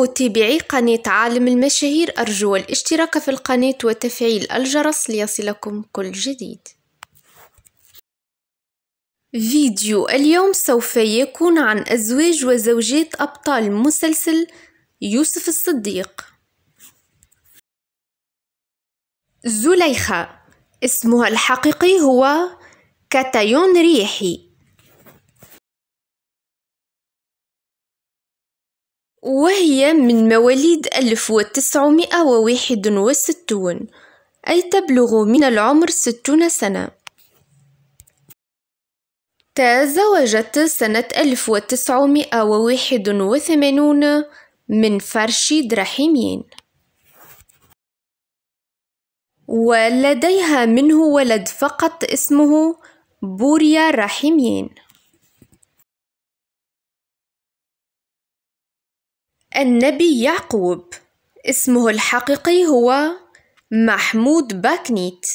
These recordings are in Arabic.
متابعي قناة عالم المشاهير أرجو الاشتراك في القناة وتفعيل الجرس ليصلكم كل جديد فيديو اليوم سوف يكون عن أزواج وزوجات أبطال مسلسل يوسف الصديق زليخة اسمها الحقيقي هو كاتايون ريحي وهي من مواليد 1961 أي تبلغ من العمر 60 سنة تزوجت سنة 1981 من فرشيد رحيمين ولديها منه ولد فقط اسمه بوريا رحيمين النبي يعقوب اسمه الحقيقي هو محمود باكنيت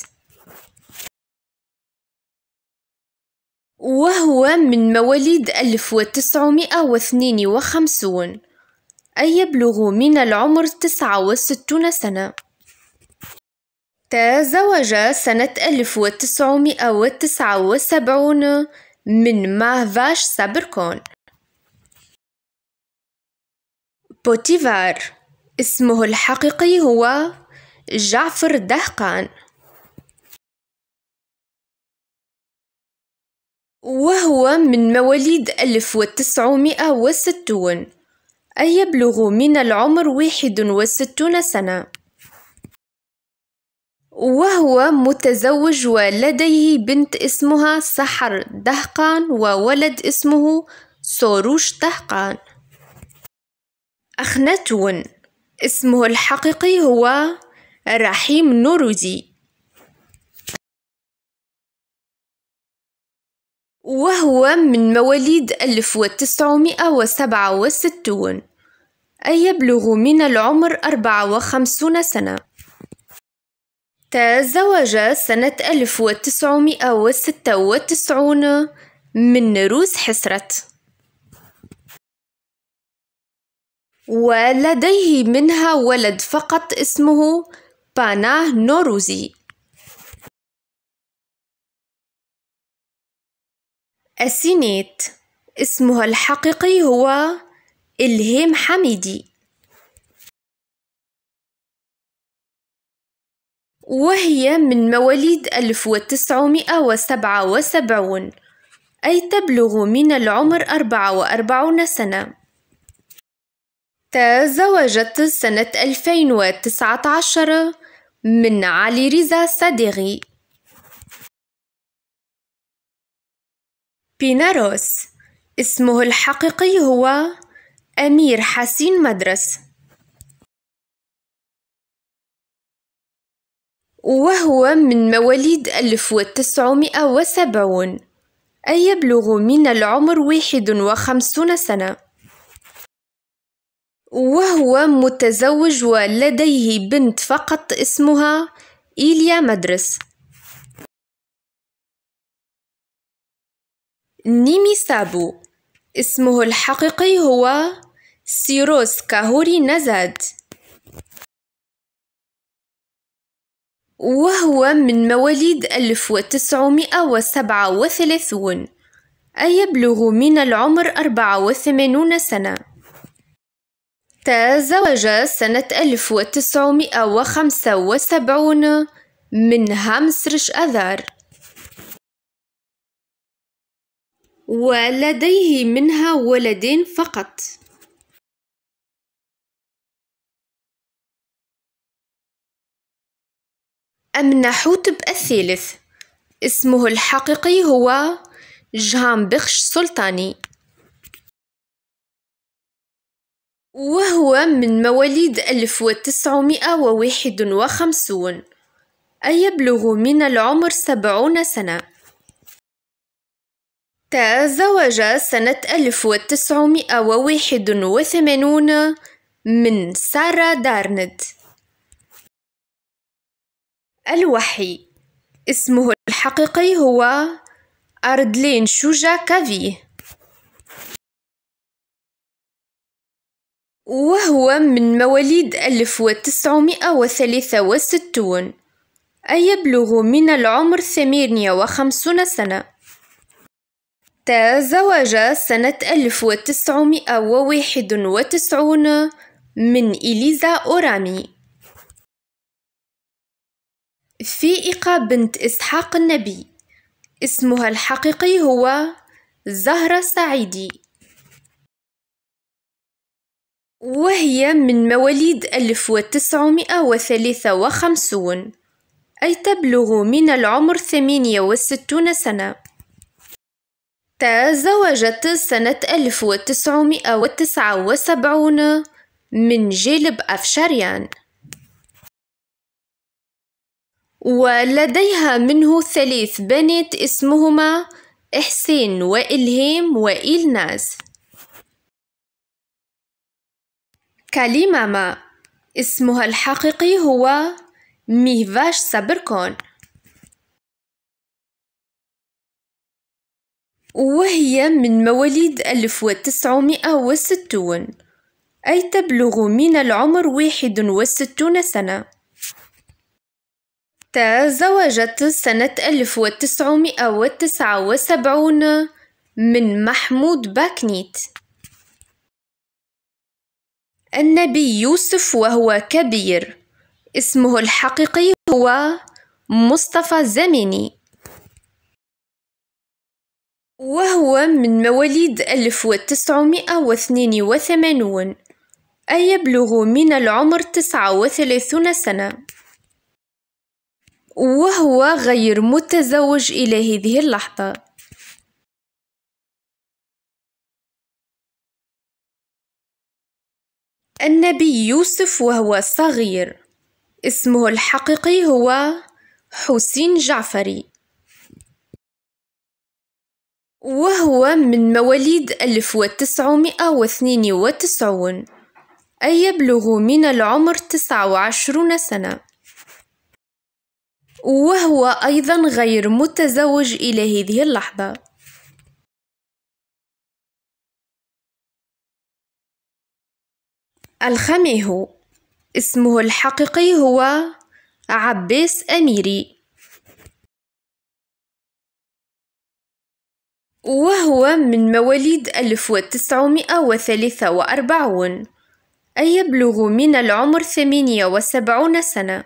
وهو من مواليد 1952 أي يبلغ من العمر 69 سنة تزوج سنة 1979 من ماهفاش سابركون بوتيفار اسمه الحقيقي هو جعفر دهقان وهو من مواليد 1960 أي يبلغ من العمر 61 سنة وهو متزوج ولديه بنت اسمها سحر دهقان وولد اسمه سوروش دهقان أخناتون اسمه الحقيقي هو رحيم نورودي وهو من مواليد 1967 أي يبلغ من العمر 54 سنة تزوج سنة 1996 من روز حسرت ولديه منها ولد فقط اسمه باناه نوروزي أسينيت اسمها الحقيقي هو إلهام حميدي وهي من مواليد 1977 أي تبلغ من العمر 44 سنة تزوجت سنة 2019 من علي رزا صديقي بيناروس اسمه الحقيقي هو أمير حسين مدرس وهو من مواليد 1970 أي يبلغ من العمر 51 سنة وهو متزوج ولديه بنت فقط اسمها إيليا مدرس نيمي سابو اسمه الحقيقي هو سيروس كاهوري نزاد وهو من مواليد 1937 أي يبلغ من العمر 84 سنة تزوج سنة 1975 من همسرش أذار ولديه منها ولدين فقط أمنحوتب حوتب الثالث اسمه الحقيقي هو جهان بخش سلطاني وهو من مواليد 1951 أي يبلغ من العمر 70 سنة تزوج سنة 1981 من سارة دارند الوحي اسمه الحقيقي هو أردلين شوجا كافيه وهو من مواليد 1963 أي يبلغ من العمر 58 سنة تزوج سنة 1991 من إليزا أورامي إقا بنت إسحاق النبي اسمها الحقيقي هو زهرة سعيدي وهي من مواليد 1953 أي تبلغ من العمر 68 سنة تزوجت سنة 1979 من جيلب أفشاريان ولديها منه ثلاث بنات اسمهما إحسين وإلهام وإلناز كلمة ما اسمها الحقيقي هو ميفاش سابركون وهي من مواليد ألف وستون أي تبلغ من العمر واحد وستون سنة تزوجت سنة ألف وتسعة وسبعون من محمود باكنيت النبي يوسف وهو كبير اسمه الحقيقي هو مصطفى زميني وهو من مواليد 1982 أي يبلغ من العمر 39 سنة وهو غير متزوج إلى هذه اللحظة النبي يوسف وهو صغير اسمه الحقيقي هو حسين جعفري وهو من مواليد 1992 أي يبلغ من العمر 29 سنة وهو أيضا غير متزوج إلى هذه اللحظة الخميه اسمه الحقيقي هو عباس أميري وهو من مواليد 1943 أي يبلغ من العمر 78 سنة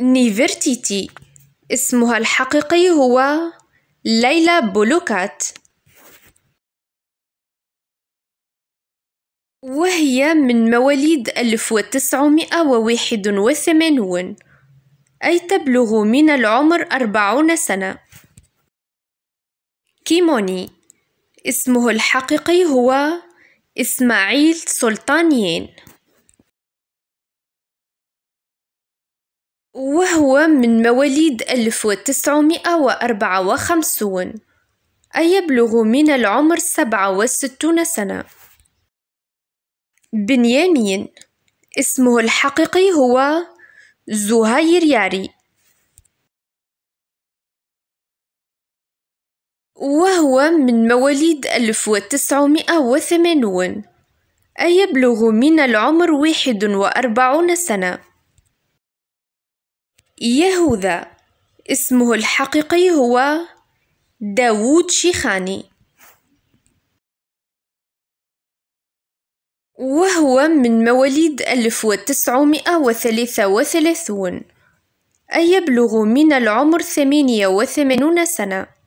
نيفرتيتي اسمها الحقيقي هو ليلى بولوكات وهي من مواليد 1981 أي تبلغ من العمر 40 سنة كيموني اسمه الحقيقي هو إسماعيل سلطانيين وهو من مواليد 1954 أي يبلغ من العمر 67 سنة بنيامين اسمه الحقيقي هو زهير ياري وهو من مواليد 1980 أي يبلغ من العمر 41 سنة يهوذا اسمه الحقيقي هو داوود شيخاني وهو من مواليد 1933 أي يبلغ من العمر 88 سنة